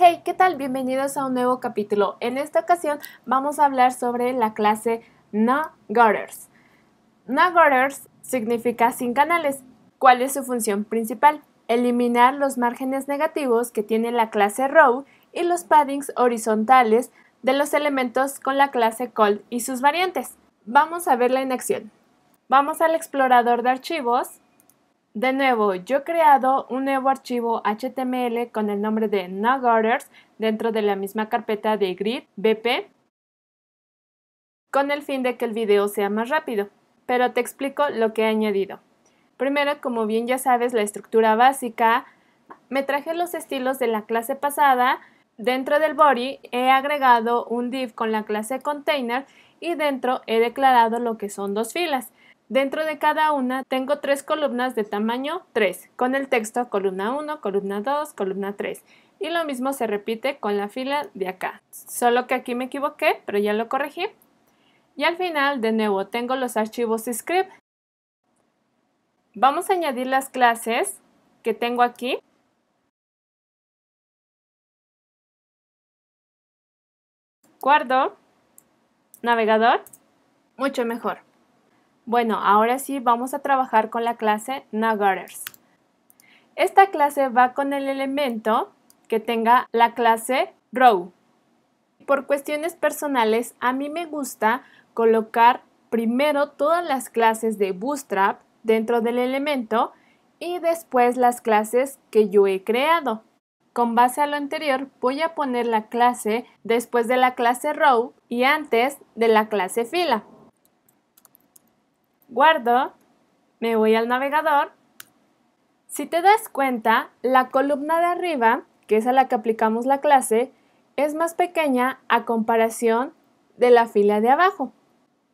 Hey, ¿qué tal? Bienvenidos a un nuevo capítulo. En esta ocasión vamos a hablar sobre la clase No Gutters. No Gutters significa sin canales. ¿Cuál es su función principal? Eliminar los márgenes negativos que tiene la clase Row y los paddings horizontales de los elementos con la clase Cold y sus variantes. Vamos a verla en acción. Vamos al explorador de archivos de nuevo, yo he creado un nuevo archivo HTML con el nombre de NoGuarders dentro de la misma carpeta de grid BP con el fin de que el video sea más rápido, pero te explico lo que he añadido. Primero, como bien ya sabes, la estructura básica, me traje los estilos de la clase pasada, dentro del body he agregado un div con la clase container y dentro he declarado lo que son dos filas. Dentro de cada una tengo tres columnas de tamaño 3, con el texto columna 1, columna 2, columna 3. Y lo mismo se repite con la fila de acá, solo que aquí me equivoqué, pero ya lo corregí. Y al final, de nuevo, tengo los archivos script. Vamos a añadir las clases que tengo aquí. Guardo, navegador, mucho mejor. Bueno, ahora sí vamos a trabajar con la clase Nuggeters. Esta clase va con el elemento que tenga la clase row. Por cuestiones personales, a mí me gusta colocar primero todas las clases de Bootstrap dentro del elemento y después las clases que yo he creado. Con base a lo anterior, voy a poner la clase después de la clase row y antes de la clase fila guardo, me voy al navegador. Si te das cuenta, la columna de arriba, que es a la que aplicamos la clase, es más pequeña a comparación de la fila de abajo.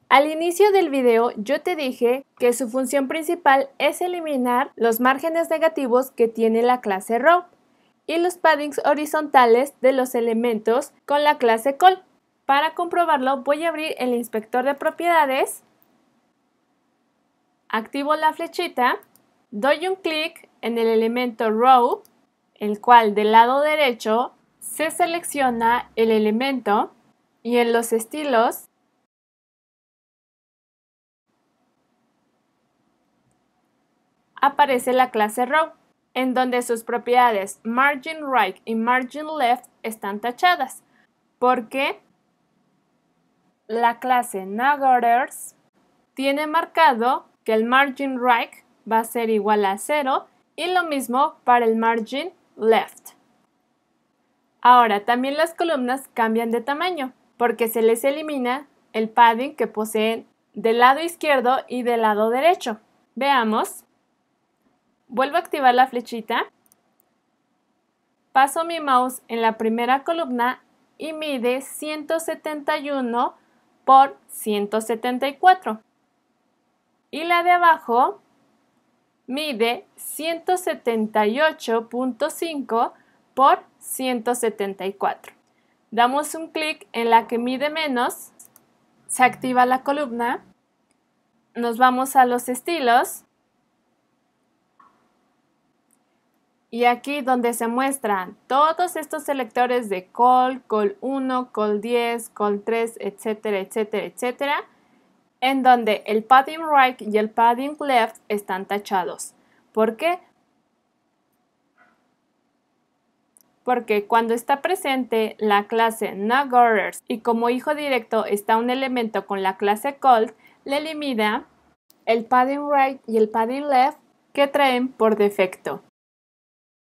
Al inicio del video yo te dije que su función principal es eliminar los márgenes negativos que tiene la clase row y los paddings horizontales de los elementos con la clase col. Para comprobarlo voy a abrir el inspector de propiedades activo la flechita, doy un clic en el elemento Row, el cual del lado derecho se selecciona el elemento y en los estilos aparece la clase Row, en donde sus propiedades margin right y margin left están tachadas, porque la clase Nagorers tiene marcado que el margin right va a ser igual a 0 y lo mismo para el margin left. Ahora, también las columnas cambian de tamaño porque se les elimina el padding que poseen del lado izquierdo y del lado derecho. Veamos. Vuelvo a activar la flechita. Paso mi mouse en la primera columna y mide 171 por 174 y la de abajo mide 178.5 por 174. Damos un clic en la que mide menos, se activa la columna, nos vamos a los estilos y aquí donde se muestran todos estos selectores de col, col 1, col 10, col 3, etcétera, etcétera, etcétera, en donde el padding right y el padding left están tachados. ¿Por qué? Porque cuando está presente la clase Nagorers y como hijo directo está un elemento con la clase Cold, le elimina el padding right y el padding left que traen por defecto.